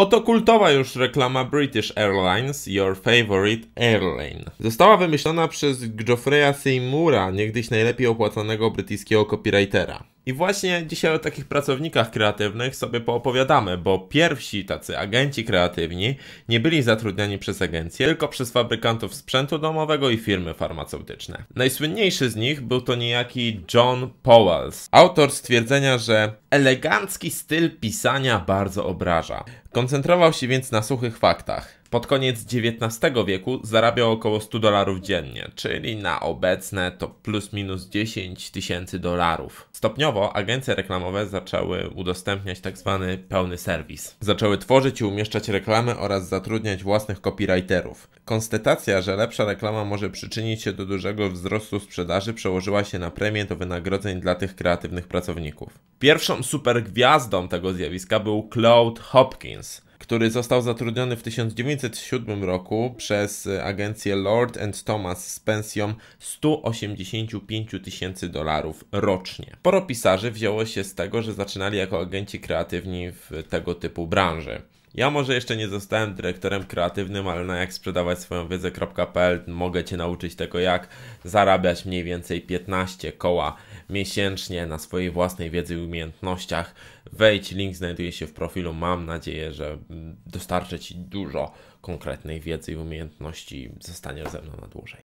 Oto kultowa już reklama British Airlines, Your Favorite Airline. Została wymyślona przez Geoffreya Seymoura, niegdyś najlepiej opłacanego brytyjskiego copywritera. I właśnie dzisiaj o takich pracownikach kreatywnych sobie poopowiadamy, bo pierwsi tacy agenci kreatywni nie byli zatrudniani przez agencje, tylko przez fabrykantów sprzętu domowego i firmy farmaceutyczne. Najsłynniejszy z nich był to niejaki John Powells, autor stwierdzenia, że elegancki styl pisania bardzo obraża. Koncentrował się więc na suchych faktach. Pod koniec XIX wieku zarabiał około 100 dolarów dziennie, czyli na obecne to plus minus 10 tysięcy dolarów. Stopniowo agencje reklamowe zaczęły udostępniać tzw. Tak pełny serwis. Zaczęły tworzyć i umieszczać reklamy oraz zatrudniać własnych copywriterów. Konstatacja, że lepsza reklama może przyczynić się do dużego wzrostu sprzedaży przełożyła się na premię do wynagrodzeń dla tych kreatywnych pracowników. Pierwszą supergwiazdą tego zjawiska był Claude Hopkins – który został zatrudniony w 1907 roku przez e, agencję Lord and Thomas z pensją 185 tysięcy dolarów rocznie. Sporo pisarzy wzięło się z tego, że zaczynali jako agenci kreatywni w tego typu branży. Ja może jeszcze nie zostałem dyrektorem kreatywnym, ale na jak sprzedawać swoją wiedzę.pl mogę Cię nauczyć tego, jak zarabiać mniej więcej 15 koła miesięcznie na swojej własnej wiedzy i umiejętnościach. Wejdź, link znajduje się w profilu. Mam nadzieję, że mm, dostarczę Ci dużo konkretnej wiedzy i umiejętności. Zostaniesz ze mną na dłużej.